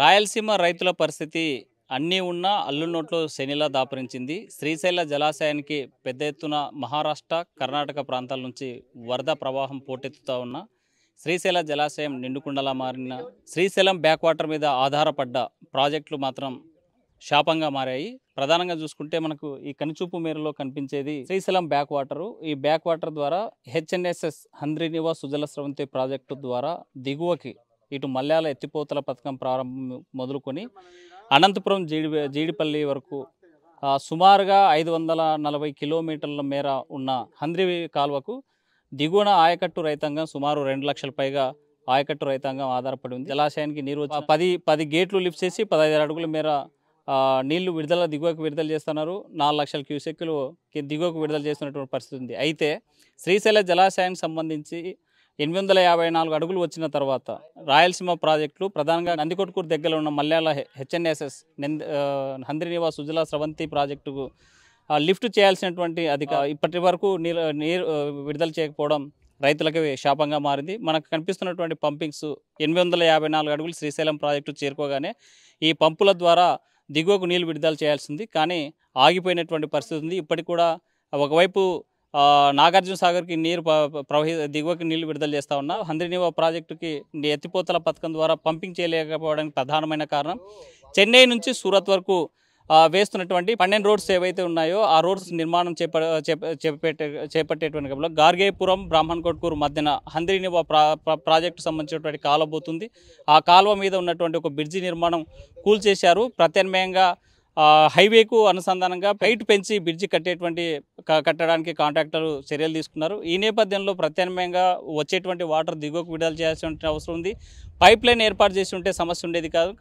రాయలసీమ రైతుల పరిస్థితి అన్నీ ఉన్నా అల్లు నోట్లు శనిలా దాపరించింది శ్రీశైల జలాశయానికి పెద్ద ఎత్తున మహారాష్ట్ర కర్ణాటక ప్రాంతాల నుంచి వరద ప్రవాహం పోటెత్తుతా ఉన్న శ్రీశైల జలాశయం నిండుకుండలా మారిన శ్రీశైలం బ్యాక్ వాటర్ మీద ఆధారపడ్డ ప్రాజెక్టులు మాత్రం శాపంగా మారాయి ప్రధానంగా చూసుకుంటే మనకు ఈ కనిచూపు మేరలో కనిపించేది శ్రీశైలం బ్యాక్ వాటరు ఈ బ్యాక్ వాటర్ ద్వారా హెచ్ఎన్ఎస్ఎస్ హంద్రీనివా సుజల స్రవంతి ప్రాజెక్టు ద్వారా దిగువకి ఇటు మల్యాల ఎత్తిపోతల పథకం ప్రారంభం మొదలుకొని అనంతపురం జీడి జీడిపల్లి వరకు సుమారుగా ఐదు వందల నలభై కిలోమీటర్ల మేర ఉన్న హంద్రి కాలువకు దిగువన ఆయకట్టు రైతాంగం సుమారు రెండు లక్షల పైగా ఆయకట్టు రైతాంగం ఆధారపడి ఉంది జలాశయానికి నీరు పది పది గేట్లు లిఫ్ట్ చేసి పదహైదు అడుగుల మేర నీళ్లు విడుదల దిగువకు విడుదల చేస్తున్నారు నాలుగు లక్షల క్యూసెక్లు దిగువకు విడుదల చేస్తున్నటువంటి పరిస్థితి ఉంది అయితే శ్రీశైల జలాశయానికి సంబంధించి ఎనిమిది వందల యాభై నాలుగు అడుగులు వచ్చిన తర్వాత రాయలసీమ ప్రాజెక్టులు ప్రధానంగా నందికొట్కూరు దగ్గర ఉన్న మల్యాల హెచ్ఎన్ఎస్ఎస్ హంద్రినివా సుజల స్రవంతి ప్రాజెక్టుకు లిఫ్ట్ చేయాల్సినటువంటి అధిక ఇప్పటి వరకు నీరు నీరు విడుదల చేయకపోవడం రైతులకి శాపంగా మారింది మనకు కనిపిస్తున్నటువంటి పంపింగ్స్ ఎనిమిది వందల యాభై నాలుగు అడుగులు శ్రీశైలం ప్రాజెక్టు చేరుకోగానే ఈ పంపుల ద్వారా దిగువకు నీళ్లు విడుదల చేయాల్సింది కానీ ఆగిపోయినటువంటి పరిస్థితి ఉంది ఇప్పటికి కూడా ఒకవైపు నాగార్జున సాగర్కి నీరు ప్రవహి దిగువకి నీళ్లు విడుదల చేస్తూ ఉన్నా హంద్రినీవ ప్రాజెక్టుకి ఎత్తిపోతల పథకం ద్వారా పంపింగ్ చేయలేకపోవడానికి ప్రధానమైన కారణం చెన్నై నుంచి సూరత్ వరకు వేస్తున్నటువంటి పన్నెండు రోడ్స్ ఏవైతే ఉన్నాయో ఆ రోడ్స్ నిర్మాణం చేప చేపట్టే చేపట్టేటువంటి క్రమంలో గార్గేపురం బ్రాహ్మణ్ కొట్కూరు మధ్యన హంద్రీని ప్రాజెక్టు సంబంధించినటువంటి కాలువ పోతుంది ఆ కాలువ మీద ఉన్నటువంటి ఒక బ్రిడ్జి నిర్మాణం కూల్చేశారు ప్రత్యామ్నాయంగా హైవేకు అనుసంధానంగా హైట్ పెంచి బ్రిడ్జి కట్టేటువంటి కట్టడానికి కాంట్రాక్టర్ చర్యలు తీసుకున్నారు ఈ నేపథ్యంలో ప్రత్యామ్నాయంగా వచ్చేటువంటి వాటర్ దిగువకు విడుదల చేయాల్సిన అవసరం ఉంది పైప్ లైన్ ఏర్పాటు చేసి ఉంటే సమస్య ఉండేది కాదు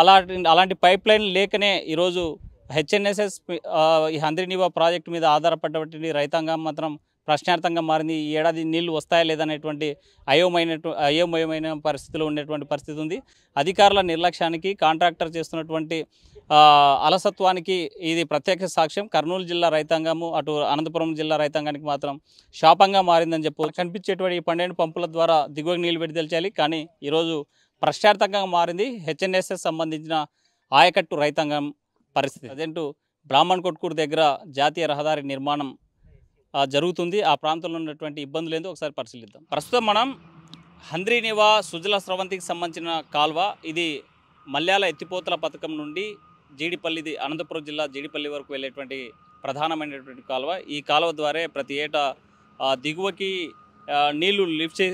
అలాంటి అలాంటి పైప్ లైన్ లేకనే ఈరోజు హెచ్ఎన్ఎస్ఎస్ ఈ హంద్రినివా ప్రాజెక్టు మీద ఆధారపడ్డటువంటి రైతాంగం మాత్రం ప్రశ్నార్థంగా మారింది ఈ ఏడాది నీళ్లు వస్తాయా లేదనేటువంటి అయోమైన అయోమయమైన పరిస్థితిలో ఉండేటువంటి పరిస్థితి ఉంది అధికారుల నిర్లక్ష్యానికి కాంట్రాక్టర్ చేస్తున్నటువంటి అలసత్వానికి ఇది ప్రత్యక్ష సాక్ష్యం కర్నూలు జిల్లా రైతాంగము అటు అనంతపురం జిల్లా రైతాంగానికి మాత్రం శాపంగా మారిందని చెప్పు కనిపించేటువంటి ఈ పన్నెండు పంపుల ద్వారా దిగువకు నీళ్లు తెలిచాలి కానీ ఈరోజు ప్రశ్నార్థకంగా మారింది హెచ్ఎన్ఎస్ఎస్ సంబంధించిన ఆయకట్టు రైతాంగం పరిస్థితి అదేంటూ బ్రాహ్మణ్ కొట్కూరు దగ్గర జాతీయ రహదారి నిర్మాణం జరుగుతుంది ఆ ప్రాంతంలో ఉన్నటువంటి ఇబ్బందులు ఏందో ఒకసారి పరిశీలిద్దాం ప్రస్తుతం మనం హంద్రీనివ సుజల స్రవంతికి సంబంధించిన కాల్వ ఇది మల్యాల ఎత్తిపోతల పథకం నుండి జీడిపల్లిది అనంతపురం జిల్లా జీడిపల్లి వరకు వెళ్ళేటువంటి ప్రధానమైనటువంటి కాలువ ఈ కాలువ ద్వారా ప్రతి ఏటా దిగువకి నీళ్లు లిఫ్ట్ చే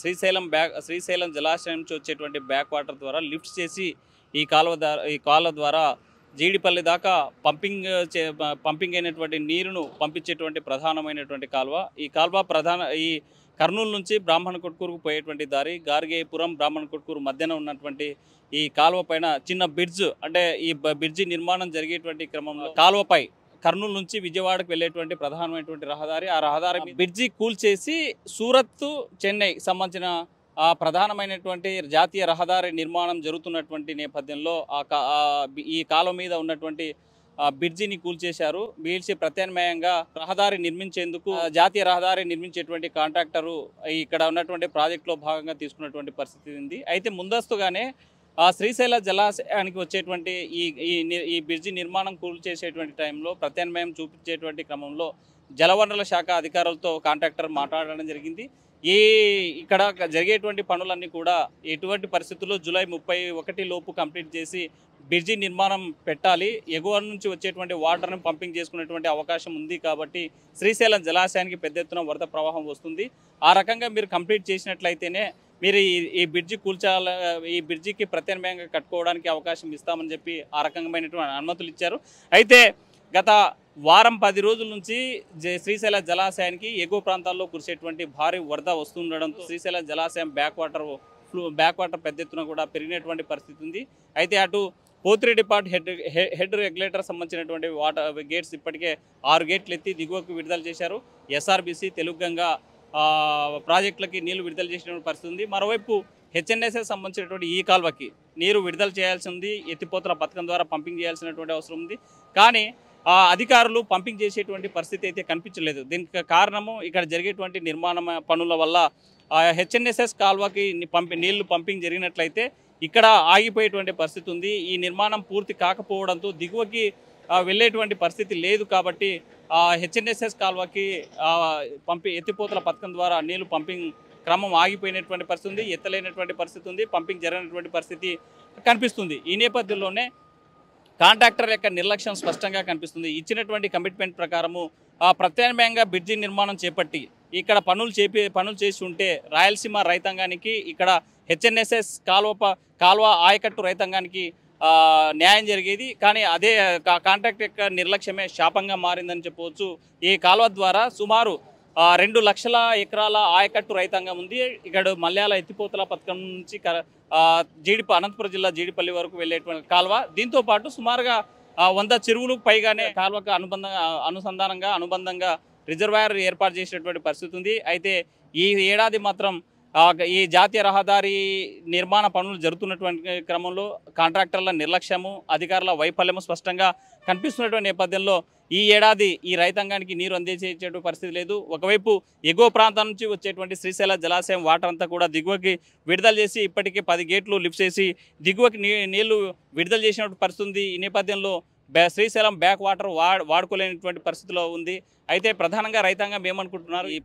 శ్రీశైలం బ్యాక్ శ్రీశైలం జలాశయం నుంచి వచ్చేటువంటి బ్యాక్ వాటర్ ద్వారా లిఫ్ట్ చేసి ఈ కాలువ ద్వారా ఈ కాలువ ద్వారా జీడిపల్లి దాకా పంపింగ్ చే పంపింగ్ అయినటువంటి నీరును పంపించేటువంటి ప్రధానమైనటువంటి కాలువ ఈ కాలువ ప్రధాన ఈ కర్నూలు నుంచి బ్రాహ్మణ కొట్కూరుకు పోయేటువంటి దారి గార్గేయపురం బ్రాహ్మణ కొట్కూరు మధ్యన ఉన్నటువంటి ఈ కాలువ పైన చిన్న బ్రిడ్జ్ అంటే ఈ బ్రిడ్జి నిర్మాణం జరిగేటువంటి క్రమంలో కాలువపై కర్నూలు నుంచి విజయవాడకు వెళ్ళేటువంటి ప్రధానమైనటువంటి రహదారి ఆ రహదారి బ్రిడ్జి కూల్చేసి సూరత్ చెన్నై సంబంధించిన ప్రధానమైనటువంటి జాతీయ రహదారి నిర్మాణం జరుగుతున్నటువంటి నేపథ్యంలో ఆ ఈ కాలం మీద ఉన్నటువంటి బ్రిడ్జిని కూల్చేశారు బీల్సీ ప్రత్యామ్నాయంగా రహదారి నిర్మించేందుకు జాతీయ రహదారి నిర్మించేటువంటి కాంట్రాక్టరు ఇక్కడ ఉన్నటువంటి ప్రాజెక్టులో భాగంగా తీసుకున్నటువంటి పరిస్థితి ఉంది అయితే ముందస్తుగానే ఆ శ్రీశైల జలాశయానికి వచ్చేటువంటి ఈ ఈ బ్రిడ్జి నిర్మాణం కూల్చేసేటువంటి టైంలో ప్రత్యామ్నాయం చూపించేటువంటి క్రమంలో జలవనరుల శాఖ అధికారులతో కాంట్రాక్టర్ మాట్లాడడం జరిగింది ఈ ఇక్కడ జరిగేటువంటి పనులన్నీ కూడా ఎటువంటి పరిస్థితుల్లో జూలై ముప్పై ఒకటి లోపు కంప్లీట్ చేసి బ్రిడ్జి నిర్మాణం పెట్టాలి ఎగువ నుంచి వచ్చేటువంటి వాటర్ని పంపింగ్ చేసుకునేటువంటి అవకాశం ఉంది కాబట్టి శ్రీశైలం జలాశయానికి పెద్ద ఎత్తున వరద ప్రవాహం వస్తుంది ఆ రకంగా మీరు కంప్లీట్ చేసినట్లయితేనే మీరు ఈ బ్రిడ్జి కూల్చాల ఈ బ్రిడ్జికి ప్రత్యామ్నాయంగా కట్టుకోవడానికి అవకాశం ఇస్తామని చెప్పి ఆ రకమైనటువంటి అనుమతులు ఇచ్చారు అయితే గత వారం పది రోజుల నుంచి శ్రీశైల జలాశయానికి ఎగువ ప్రాంతాల్లో కురిసేటువంటి భారీ వరద వస్తుండడంతో శ్రీశైల జలాశయం back water flow back water పెద్ద ఎత్తున కూడా పెరిగినటువంటి పరిస్థితి ఉంది అయితే అటు పోతిరి డిపార్ట్ హెడ్ హెడ్ రెగ్యులేటర్ సంబంధించినటువంటి వాటర్ గేట్స్ ఇప్పటికే ఆరు గేట్లు ఎత్తి దిగువకు విడుదల చేశారు ఎస్ఆర్బీసీ తెలుగుగంగా ప్రాజెక్టులకి నీళ్లు విడుదల చేసినటువంటి పరిస్థితి ఉంది మరోవైపు హెచ్ఎన్ఎస్ఎస్ సంబంధించినటువంటి ఈ కాల్వకి నీరు విడుదల చేయాల్సి ఉంది ఎత్తిపోతల పథకం ద్వారా పంపింగ్ చేయాల్సినటువంటి అవసరం ఉంది కానీ అధికారులు పంపింగ్ చేసేటువంటి పరిస్థితి అయితే కనిపించలేదు దీనికి కారణము ఇక్కడ జరిగేటువంటి నిర్మాణ పనుల వల్ల హెచ్ఎన్ఎస్ఎస్ కాల్వకి పంపి నీళ్లు పంపింగ్ జరిగినట్లయితే ఇక్కడ ఆగిపోయేటువంటి పరిస్థితి ఉంది ఈ నిర్మాణం పూర్తి కాకపోవడంతో దిగువకి వెళ్ళేటువంటి పరిస్థితి లేదు కాబట్టి హెచ్ఎన్ఎస్ఎస్ కాల్వకి పంపి ఎత్తిపోతల పథకం ద్వారా నీళ్లు పంపింగ్ క్రమం ఆగిపోయినటువంటి పరిస్థితి ఉంది ఎత్తలేనటువంటి పరిస్థితి ఉంది పంపింగ్ జరిగినటువంటి పరిస్థితి కనిపిస్తుంది ఈ నేపథ్యంలోనే కాంట్రాక్టర్ యొక్క నిర్లక్ష్యం స్పష్టంగా కనిపిస్తుంది ఇచ్చినటువంటి కమిట్మెంట్ ప్రకారము ప్రత్యామ్నాయంగా బ్రిడ్జి నిర్మాణం చేపట్టి ఇక్కడ పనులు చేపి పనులు చేసి ఉంటే రాయలసీమ రైతాంగానికి ఇక్కడ హెచ్ఎన్ఎస్ఎస్ కాల్వప కాల్వ ఆయకట్టు రైతాంగానికి న్యాయం జరిగేది కానీ అదే కాంట్రాక్ట్ యొక్క నిర్లక్ష్యమే శాపంగా మారిందని చెప్పవచ్చు ఈ కాలువ ద్వారా సుమారు రెండు లక్షల ఎకరాల ఆయకట్టు రైతాంగం ఉంది ఇక్కడ మల్యాల ఎత్తిపోతల పథకం నుంచి జీడిప అనంతపురం జిల్లా జీడిపల్లి వరకు వెళ్ళేటువంటి కాలువ దీంతో పాటు సుమారుగా వంద చెరువులు పైగానే కాలువకు అనుబంధంగా అనుసంధానంగా అనుబంధంగా రిజర్వాయర్ ఏర్పాటు చేసినటువంటి పరిస్థితి ఉంది అయితే ఈ ఏడాది మాత్రం ఈ జాతీయ రహదారి నిర్మాణ పనులు జరుగుతున్నటువంటి క్రమంలో కాంట్రాక్టర్ల నిర్లక్ష్యము అధికారుల వైఫల్యము స్పష్టంగా కనిపిస్తున్నటువంటి నేపథ్యంలో ఈ ఏడాది ఈ రైతాంగానికి నీరు అందించేటువంటి పరిస్థితి లేదు ఒకవైపు ఎగువ ప్రాంతం నుంచి వచ్చేటువంటి శ్రీశైల జలాశయం వాటర్ అంతా కూడా దిగువకి విడుదల చేసి ఇప్పటికే పది గేట్లు లిఫ్ట్ చేసి దిగువకి నీళ్లు విడుదల చేసినటువంటి పరిస్థితి ఈ నేపథ్యంలో శ్రీశైలం బ్యాక్ వాటర్ వాడుకోలేనటువంటి పరిస్థితిలో ఉంది అయితే ప్రధానంగా రైతాంగం ఏమనుకుంటున్నారు ఈ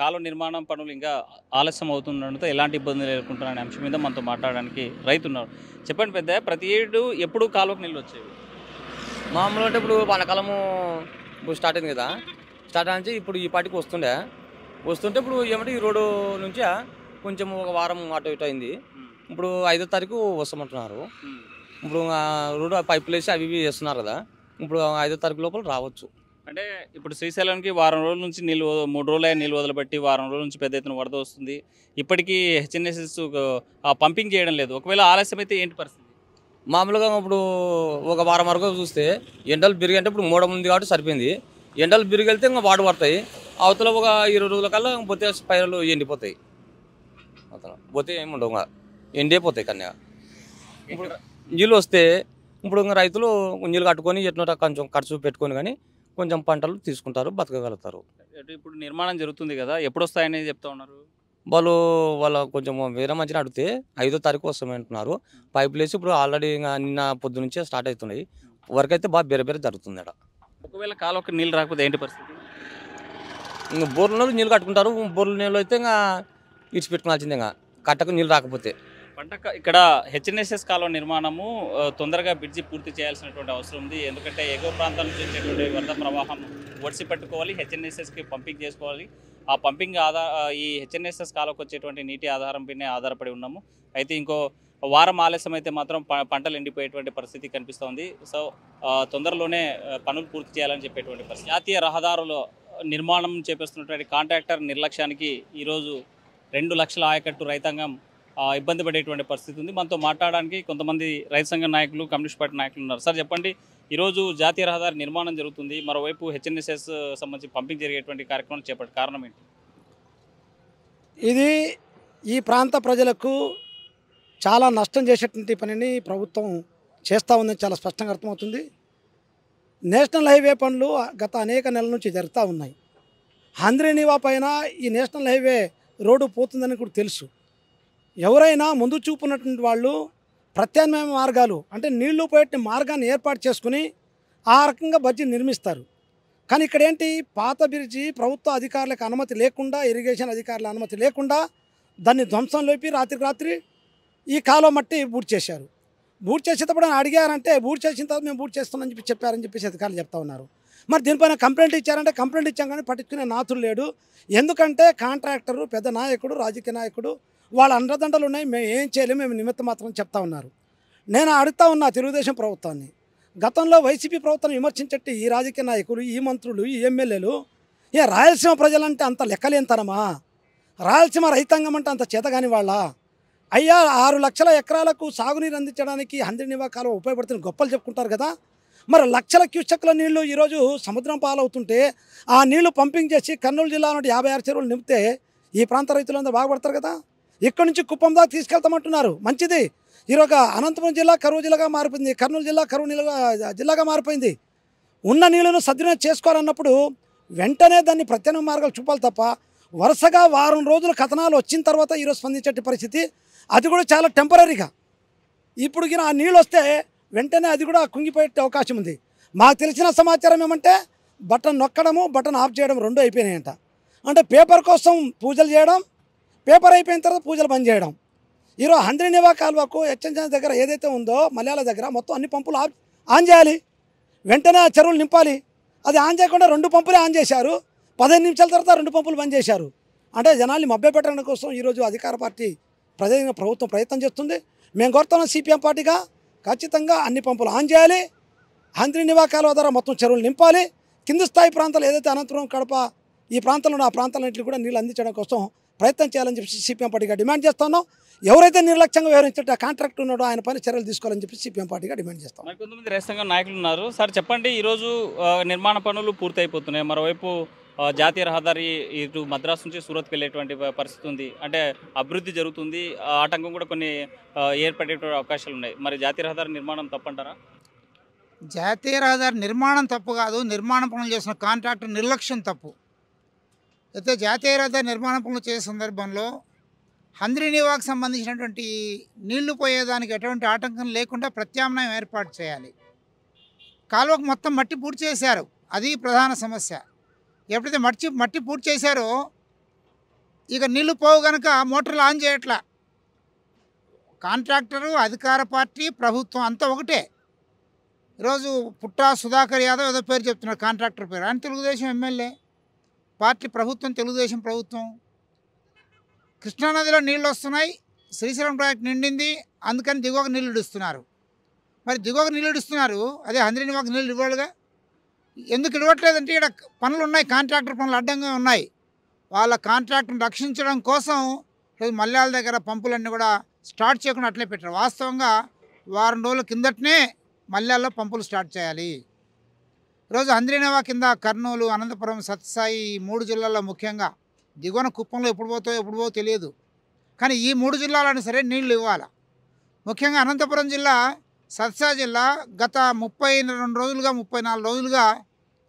కాలువ నిర్మాణం పనులు ఇంకా ఆలస్యం అవుతుండడంతో ఎలాంటి ఇబ్బందులు ఎదుర్కొంటున్నారనే అంశం మీద మనతో మాట్లాడడానికి రైతున్నారు చెప్పండి పెద్ద ప్రతి ఏడు ఎప్పుడు కాలువకు నీళ్ళు వచ్చేవి మామూలు అంటే ఇప్పుడు వానకాలము ఇప్పుడు స్టార్ట్ అయింది కదా స్టార్ట్ నుంచి ఇప్పుడు ఈ పాటికి వస్తుండే వస్తుంటే ఇప్పుడు ఏమంటే ఈ రోడ్డు నుంచి కొంచెం ఒక వారం అటు ఇటు అయింది ఇప్పుడు ఐదో తారీఖు వస్తామంటున్నారు ఇప్పుడు రోడ్డు పైపులు వేసి అవి ఇవి వేస్తున్నారు కదా ఇప్పుడు ఐదో తారీఖు లోపల రావచ్చు అంటే ఇప్పుడు శ్రీశైలానికి వారం రోజుల నుంచి నీళ్ళు మూడు రోజులు నీళ్ళు వదలబెట్టి వారం రోజుల నుంచి పెద్ద ఎత్తున వరద వస్తుంది ఇప్పటికీ హెచ్ఎన్ఎస్ఎస్ పంపింగ్ చేయడం లేదు ఒకవేళ ఆలస్యం అయితే ఏంటి పరిస్థితి మామూలుగా ఇప్పుడు ఒక వారం వరకు చూస్తే ఎండలు అంటే ఇప్పుడు మూడ ముందు కాబట్టి సరిపోయింది ఎండలు వెళ్తే ఇంకా వాడు పడతాయి అవతల ఒక ఇరవై రోజుల కల్లా పోతే పైరలు ఎండిపోతాయి అవతల పోతే ఉండవు ఇంకా ఎండిపోతాయి కన్యా ఇప్పుడు నీళ్ళు వస్తే ఇప్పుడు ఇంకా రైతులు నీళ్ళు కట్టుకొని ఎట్లా కొంచెం ఖర్చు పెట్టుకొని కానీ కొంచెం పంటలు తీసుకుంటారు బతకగలుగుతారు ఇప్పుడు నిర్మాణం జరుగుతుంది కదా ఎప్పుడు వస్తాయని చెప్తా ఉన్నారు వాళ్ళు వాళ్ళ కొంచెం వేరే మంచిని అడిగితే ఐదో తారీఖు అంటున్నారు పైప్ లేసి ఇప్పుడు ఆల్రెడీ నిన్న పొద్దునుంచే స్టార్ట్ అవుతున్నాయి వర్క్ అయితే బాగా బేరే బేరే జరుగుతుంది అక్కడ ఒకవేళ ఒక నీళ్ళు రాకపోతే ఏంటి పరిస్థితి ఇంకా బోర్ల నీళ్ళు కట్టుకుంటారు బోర్ల నీళ్ళు అయితే ఇంకా ఇచ్చిపెట్టుకోవాల్సింది ఇంకా కట్టకు నీళ్ళు రాకపోతే పంట ఇక్కడ హెచ్ఎన్ఎస్ఎస్ కాలువ నిర్మాణము తొందరగా బ్రిడ్జి పూర్తి చేయాల్సినటువంటి అవసరం ఉంది ఎందుకంటే ఎగువ ప్రాంతాల నుంచి వచ్చేటువంటి వరద ప్రవాహం ఒడిసి పెట్టుకోవాలి హెచ్ఎన్ఎస్ఎస్కి పంపింగ్ చేసుకోవాలి ఆ పంపింగ్ ఆధార ఈ హెచ్ఎన్ఎస్ఎస్ కాలకు వచ్చేటువంటి నీటి ఆధారం పైన ఆధారపడి ఉన్నాము అయితే ఇంకో వారం ఆలస్యం అయితే మాత్రం పంటలు ఎండిపోయేటువంటి పరిస్థితి కనిపిస్తోంది సో తొందరలోనే పనులు పూర్తి చేయాలని చెప్పేటువంటి పరిస్థితి జాతీయ రహదారుల నిర్మాణం చేపిస్తున్నటువంటి కాంట్రాక్టర్ నిర్లక్ష్యానికి ఈరోజు రెండు లక్షల ఆయకట్టు రైతాంగం ఇబ్బంది పడేటువంటి పరిస్థితి ఉంది మనతో మాట్లాడడానికి కొంతమంది రైతు సంఘ నాయకులు కమ్యూనిస్ట్ పార్టీ నాయకులు ఉన్నారు సార్ చెప్పండి ఈరోజు జాతీయ రహదారి నిర్మాణం జరుగుతుంది మరోవైపు హెచ్ఎన్ఎస్ఎస్ సంబంధించి పంపింగ్ జరిగేటువంటి కార్యక్రమాలు చేపట్టే కారణం ఏంటి ఇది ఈ ప్రాంత ప్రజలకు చాలా నష్టం చేసేటువంటి పనిని ప్రభుత్వం చేస్తూ ఉందని చాలా స్పష్టంగా అర్థమవుతుంది నేషనల్ హైవే పనులు గత అనేక నెలల నుంచి జరుగుతూ ఉన్నాయి హంద్రీనివా పైన ఈ నేషనల్ హైవే రోడ్డు పోతుందని కూడా తెలుసు ఎవరైనా ముందు చూపునటువంటి వాళ్ళు ప్రత్యామ్నాయ మార్గాలు అంటే నీళ్లు పోయే మార్గాన్ని ఏర్పాటు చేసుకుని ఆ రకంగా బడ్జెట్ నిర్మిస్తారు కానీ ఇక్కడ ఏంటి పాత బ్రిడ్జి ప్రభుత్వ అధికారులకు అనుమతి లేకుండా ఇరిగేషన్ అధికారుల అనుమతి లేకుండా దాన్ని ధ్వంసం లేపి రాత్రికి రాత్రి ఈ కాలం మట్టి బూట్ చేశారు బూట్ చేసేటప్పుడు అడిగారంటే బూట్ చేసిన తర్వాత మేము బూట్ చేస్తామని చెప్పి చెప్పారని చెప్పేసి అధికారులు చెప్తా ఉన్నారు మరి దీనిపైన కంప్లైంట్ ఇచ్చారంటే కంప్లైంట్ ఇచ్చాం కానీ పట్టించుకునే నాథుడు లేడు ఎందుకంటే కాంట్రాక్టరు పెద్ద నాయకుడు రాజకీయ నాయకుడు వాళ్ళ అండదండలు ఉన్నాయి మేము ఏం చేయలేము మేము నిమిత్తం మాత్రం చెప్తా ఉన్నారు నేను అడుగుతా ఉన్నా తెలుగుదేశం ప్రభుత్వాన్ని గతంలో వైసీపీ ప్రభుత్వం విమర్శించట్టి ఈ రాజకీయ నాయకులు ఈ మంత్రులు ఈ ఎమ్మెల్యేలు ఏ రాయలసీమ ప్రజలంటే అంత లెక్కలేంతనమా రాయలసీమ రైతాంగం అంటే అంత చేతగాని వాళ్ళ అయ్యా ఆరు లక్షల ఎకరాలకు సాగునీరు అందించడానికి హంద్రి నివాకాలు ఉపయోగపడుతున్న గొప్పలు చెప్పుకుంటారు కదా మరి లక్షల క్యూసెక్ల నీళ్లు ఈరోజు సముద్రం పాలవుతుంటే ఆ నీళ్లు పంపింగ్ చేసి కర్నూలు జిల్లా నుండి యాభై ఆరు చెరువులు నింపితే ఈ ప్రాంత రైతులందరూ బాగుపడతారు కదా ఇక్కడి నుంచి కుప్పం దాకా తీసుకెళ్తామంటున్నారు మంచిది ఈరోజు అనంతపురం జిల్లా కరువు జిల్లాగా మారిపోయింది కర్నూలు జిల్లా కరువు జిల్లాగా మారిపోయింది ఉన్న నీళ్లను సద్వినియోగం చేసుకోవాలన్నప్పుడు వెంటనే దాన్ని ప్రత్యామ్నాయ మార్గాలు చూపాలి తప్ప వరుసగా వారం రోజులు కథనాలు వచ్చిన తర్వాత ఈరోజు స్పందించే పరిస్థితి అది కూడా చాలా టెంపరీగా ఇప్పుడు ఆ నీళ్ళు వస్తే వెంటనే అది కూడా కుంగిపోయే అవకాశం ఉంది మాకు తెలిసిన సమాచారం ఏమంటే బటన్ నొక్కడము బటన్ ఆఫ్ చేయడం రెండు అయిపోయినాయంట అంటే పేపర్ కోసం పూజలు చేయడం పేపర్ అయిపోయిన తర్వాత పూజలు బంద్ చేయడం ఈరోజు నివా కాల్వకు హెచ్ఎన్జన్ దగ్గర ఏదైతే ఉందో మలయాళ దగ్గర మొత్తం అన్ని పంపులు ఆన్ చేయాలి వెంటనే ఆ చెరువులు నింపాలి అది ఆన్ చేయకుండా రెండు పంపులే ఆన్ చేశారు పదిహేను నిమిషాల తర్వాత రెండు పంపులు బంద్ చేశారు అంటే జనాల్ని మభ్యపెట్టడం కోసం ఈరోజు అధికార పార్టీ ప్రజల ప్రభుత్వం ప్రయత్నం చేస్తుంది మేము కోరుతున్న సిపిఎం పార్టీగా ఖచ్చితంగా అన్ని పంపులు ఆన్ చేయాలి హంద్రి నివా కాలువ ద్వారా మొత్తం చెరువులు నింపాలి కింది స్థాయి ప్రాంతాలు ఏదైతే అనంతరం కడప ఈ ప్రాంతంలో ఆ ప్రాంతాలన్నింటినీ కూడా నీళ్ళు అందించడం కోసం ప్రయత్నం చేయాలని చెప్పి సిపిఎం పార్టీగా డిమాండ్ చేస్తున్నాం ఎవరైతే నిర్లక్ష్యంగా వ్యవహరించే కాంట్రాక్ట్ ఉన్నాడో ఆయన పని చర్యలు తీసుకోవాలని చెప్పి సిపిఎం పార్టీగా డిమాండ్ చేస్తాం కొంతమంది రహస్యంగా నాయకులు ఉన్నారు సార్ చెప్పండి ఈరోజు నిర్మాణ పనులు పూర్తయిపోతున్నాయి మరోవైపు జాతీయ రహదారి ఇటు మద్రాసు నుంచి సూరత్కి వెళ్ళేటువంటి పరిస్థితి ఉంది అంటే అభివృద్ధి జరుగుతుంది ఆటంకం కూడా కొన్ని ఏర్పడేటువంటి అవకాశాలు ఉన్నాయి మరి జాతీయ రహదారి నిర్మాణం తప్పంటారా జాతీయ రహదారి నిర్మాణం తప్పు కాదు నిర్మాణ పనులు చేసిన కాంట్రాక్టర్ నిర్లక్ష్యం తప్పు అయితే జాతీయ రహదారి నిర్మాణ పనులు చేసే సందర్భంలో హంద్రి నివాకు సంబంధించినటువంటి నీళ్లు పోయేదానికి ఎటువంటి ఆటంకం లేకుండా ప్రత్యామ్నాయం ఏర్పాటు చేయాలి కాలువకు మొత్తం మట్టి పూర్తి చేశారు అది ప్రధాన సమస్య ఎప్పుడైతే మట్టి మట్టి పూర్తి చేశారో ఇక నీళ్లు పోవు కనుక మోటార్లు ఆన్ చేయట్లా కాంట్రాక్టరు అధికార పార్టీ ప్రభుత్వం అంతా ఒకటే ఈరోజు పుట్టా సుధాకర్ యాదవ్ ఏదో పేరు చెప్తున్నారు కాంట్రాక్టర్ పేరు అని తెలుగుదేశం ఎమ్మెల్యే పార్టీ ప్రభుత్వం తెలుగుదేశం ప్రభుత్వం కృష్ణానదిలో నీళ్ళు వస్తున్నాయి శ్రీశైలం ప్రాజెక్ట్ నిండింది అందుకని దిగువకు నీళ్ళు ఇడుస్తున్నారు మరి దిగువకు నీళ్ళు ఇడుస్తున్నారు అదే హంద్రీనివాకు నీళ్ళు ఇవ్వాలిగా ఎందుకు ఇవ్వట్లేదంటే ఇక్కడ పనులు ఉన్నాయి కాంట్రాక్టర్ పనులు అడ్డంగా ఉన్నాయి వాళ్ళ కాంట్రాక్టర్ని రక్షించడం కోసం మల్యాల దగ్గర పంపులన్నీ కూడా స్టార్ట్ చేయకుండా అట్లే పెట్టారు వాస్తవంగా వారం రోజుల కిందటనే మల్లెల్లో పంపులు స్టార్ట్ చేయాలి ఈరోజు అంద్రీనవా కింద కర్నూలు అనంతపురం సత్సాయి మూడు జిల్లాల్లో ముఖ్యంగా దిగువన కుప్పంలో ఎప్పుడు పోతాయో ఎప్పుడు పోతో తెలియదు కానీ ఈ మూడు జిల్లాలైనా సరే నీళ్లు ఇవ్వాలి ముఖ్యంగా అనంతపురం జిల్లా సత్సా జిల్లా గత ముప్పై రెండు రోజులుగా ముప్పై నాలుగు రోజులుగా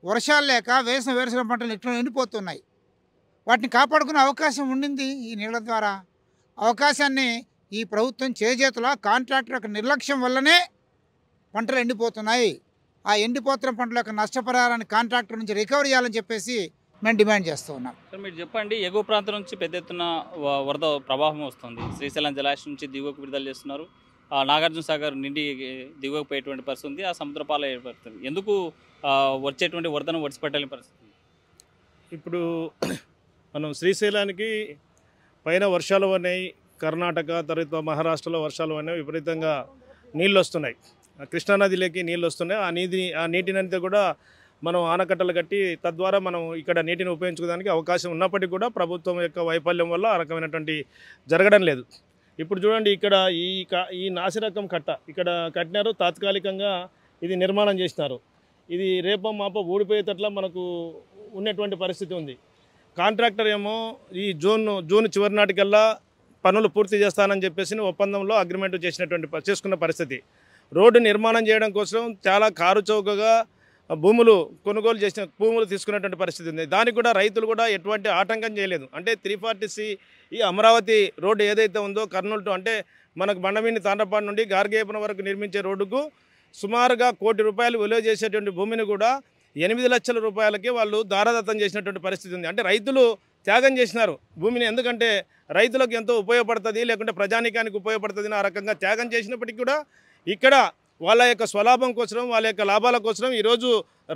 వర్షాలు లేక వేసిన వేరుసిన పంటలు ఇట్లా ఎండిపోతున్నాయి వాటిని కాపాడుకునే అవకాశం ఉండింది ఈ నీళ్ల ద్వారా అవకాశాన్ని ఈ ప్రభుత్వం చేజేతుల కాంట్రాక్టర్ యొక్క నిర్లక్ష్యం వల్లనే పంటలు ఎండిపోతున్నాయి ఆ ఎండిపోతున్న పంటల యొక్క నష్టపరిహారాన్ని కాంట్రాక్టర్ నుంచి రికవర్ చేయాలని చెప్పేసి మేము డిమాండ్ చేస్తూ ఉన్నాం సార్ మీరు చెప్పండి ఎగువ ప్రాంతం నుంచి పెద్ద ఎత్తున వరద ప్రవాహం వస్తుంది శ్రీశైలం జలాశయం నుంచి దిగువకు విడుదల చేస్తున్నారు నాగార్జున సాగర్ నిండి దిగువకు పోయేటువంటి పరిస్థితి ఆ సముద్రపాల ఏర్పడుతుంది ఎందుకు వచ్చేటువంటి వరదను వడిచిపెట్టాలని పరిస్థితి ఇప్పుడు మనం శ్రీశైలానికి పైన వర్షాలు అనేవి కర్ణాటక తర్వాత మహారాష్ట్రలో వర్షాలు అనేవి విపరీతంగా నీళ్ళు వస్తున్నాయి కృష్ణానదిలోకి నీళ్ళు వస్తున్నాయి ఆ నీటి ఆ నీటినంతా కూడా మనం ఆనకట్టలు కట్టి తద్వారా మనం ఇక్కడ నీటిని ఉపయోగించుకోవడానికి అవకాశం ఉన్నప్పటికీ కూడా ప్రభుత్వం యొక్క వైఫల్యం వల్ల ఆ రకమైనటువంటి జరగడం లేదు ఇప్పుడు చూడండి ఇక్కడ ఈ ఈ నాసిరకం కట్ట ఇక్కడ కట్టినారు తాత్కాలికంగా ఇది నిర్మాణం చేసినారు ఇది రేప మాప ఊడిపోయేటట్లా మనకు ఉన్నటువంటి పరిస్థితి ఉంది కాంట్రాక్టర్ ఏమో ఈ జూన్ జూన్ చివరి నాటికల్లా పనులు పూర్తి చేస్తానని చెప్పేసి ఒప్పందంలో అగ్రిమెంట్ చేసినటువంటి చేసుకున్న పరిస్థితి రోడ్డు నిర్మాణం చేయడం కోసం చాలా కారుచౌకగా భూములు కొనుగోలు చేసిన భూములు తీసుకునేటువంటి పరిస్థితి ఉంది దానికి కూడా రైతులు కూడా ఎటువంటి ఆటంకం చేయలేదు అంటే త్రీ ఫార్టీ ఈ అమరావతి రోడ్డు ఏదైతే ఉందో కర్నూలు టు అంటే మనకు బండమీని తాండ్రపాడు నుండి గార్గేపన వరకు నిర్మించే రోడ్డుకు సుమారుగా కోటి రూపాయలు విలువ చేసేటువంటి భూమిని కూడా ఎనిమిది లక్షల రూపాయలకి వాళ్ళు దారాదత్తం చేసినటువంటి పరిస్థితి ఉంది అంటే రైతులు త్యాగం చేసినారు భూమిని ఎందుకంటే రైతులకు ఎంతో ఉపయోగపడుతుంది లేకుంటే ప్రజానికానికి ఉపయోగపడుతుంది ఆ రకంగా త్యాగం చేసినప్పటికీ కూడా ఇక్కడ వాళ్ళ యొక్క స్వలాభం కోసం వాళ్ళ యొక్క లాభాల కోసం ఈరోజు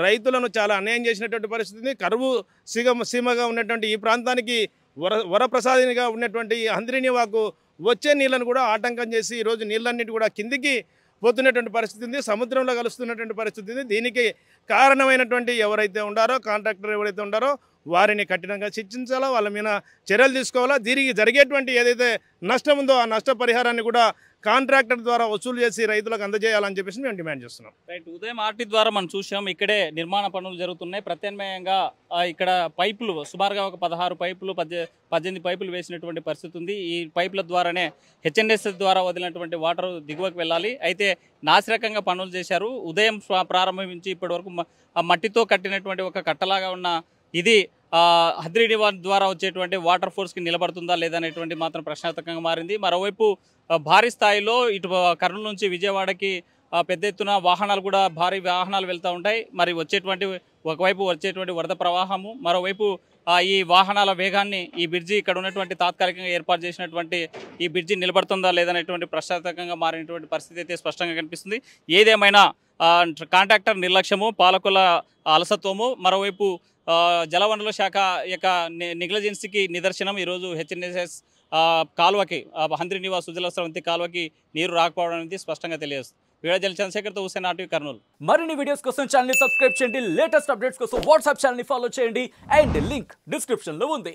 రైతులను చాలా అన్యాయం చేసినటువంటి పరిస్థితి కరువు సీమ సీమగా ఉన్నటువంటి ఈ ప్రాంతానికి వర వరప్రసాదినిగా ఉన్నటువంటి వాకు వచ్చే నీళ్లను కూడా ఆటంకం చేసి ఈరోజు నీళ్ళన్నిటి కూడా కిందికి పోతున్నటువంటి పరిస్థితి ఉంది సముద్రంలో కలుస్తున్నటువంటి పరిస్థితి ఉంది దీనికి కారణమైనటువంటి ఎవరైతే ఉండారో కాంట్రాక్టర్ ఎవరైతే ఉండారో వారిని కఠినంగా శిక్షించాలా వాళ్ళ మీద చర్యలు తీసుకోవాలా దీనికి జరిగేటువంటి ఏదైతే నష్టం ఉందో ఆ నష్ట పరిహారాన్ని కూడా కాంట్రాక్టర్ ద్వారా వసూలు చేసి రైతులకు అందజేయాలని చెప్పేసి మేము డిమాండ్ చేస్తున్నాం రైట్ ఉదయం ఆర్టీ ద్వారా మనం చూసాం ఇక్కడే నిర్మాణ పనులు జరుగుతున్నాయి ప్రత్యామ్నాయంగా ఇక్కడ పైపులు సుమారుగా ఒక పదహారు పైపులు పద్దెనిమిది పైపులు వేసినటువంటి పరిస్థితి ఉంది ఈ పైపుల ద్వారానే హెచ్ఎన్ఎస్ ద్వారా వదిలినటువంటి వాటర్ దిగువకు వెళ్ళాలి అయితే నాసిరకంగా పనులు చేశారు ఉదయం ప్రారంభించి ఇప్పటి వరకు మట్టితో కట్టినటువంటి ఒక కట్టలాగా ఉన్న ఇది హద్రీ నివార్ ద్వారా వచ్చేటువంటి వాటర్ ఫోర్స్కి నిలబడుతుందా లేదనేటువంటి మాత్రం ప్రశ్నార్థకంగా మారింది మరోవైపు భారీ స్థాయిలో ఇటు కర్నూలు నుంచి విజయవాడకి పెద్ద ఎత్తున వాహనాలు కూడా భారీ వాహనాలు వెళ్తూ ఉంటాయి మరి వచ్చేటువంటి ఒకవైపు వచ్చేటువంటి వరద ప్రవాహము మరోవైపు ఈ వాహనాల వేగాన్ని ఈ బ్రిడ్జి ఇక్కడ ఉన్నటువంటి తాత్కాలికంగా ఏర్పాటు చేసినటువంటి ఈ బ్రిడ్జి నిలబడుతుందా లేదనేటువంటి ప్రశ్నార్థకంగా మారినటువంటి పరిస్థితి అయితే స్పష్టంగా కనిపిస్తుంది ఏదేమైనా కాంట్రాక్టర్ నిర్లక్ష్యము పాలకుల అలసత్వము మరోవైపు జలవనరుల శాఖ యొక్క నెగ్లిజెన్సీకి నిదర్శనం ఈరోజు హెచ్ఎన్ఎస్ఎస్ కాలువకి హంద్రి నివాస్ సుజల స్రవంతి కాలువకి నీరు రాకపోవడం అనేది స్పష్టంగా తెలియజేస్తుంది వీడియో జల చంద్రశేఖర్తో హుసేన్ ఆర్టీవీ కర్నూలు మరిన్ని వీడియోస్ కోసం ఛానల్ సబ్స్క్రైబ్ చేయండి లేటెస్ట్ అప్డేట్స్ కోసం వాట్సాప్ ఛానల్ని ఫాలో చేయండి అండ్ లింక్ డిస్క్రిప్షన్లో ఉంది